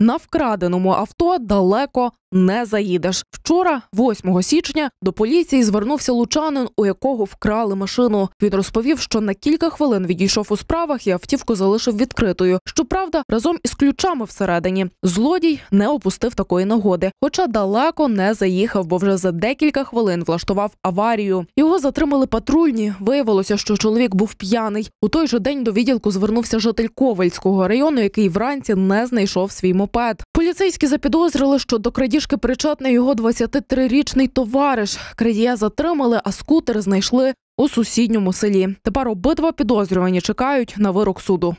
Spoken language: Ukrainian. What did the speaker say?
на вкраденому авто далеко не заїдеш. Вчора, 8 січня, до поліції звернувся лучанин, у якого вкрали машину. Він розповів, що на кілька хвилин відійшов у справах і автівку залишив відкритою. Щоправда, разом із ключами всередині. Злодій не опустив такої нагоди, хоча далеко не заїхав, бо вже за декілька хвилин влаштував аварію. Його затримали патрульні. Виявилося, що чоловік був п'яний. У той же день до відділку звернувся житель Ковальського району, який вранці не знайшов свій мопед. Поліцейські запідозрили, що до крадіж пожежі причетний його 23-річний товариш. Крадія затримали, а скутер знайшли у сусідньому селі. Тепер обидва підозрювані чекають на вирок суду.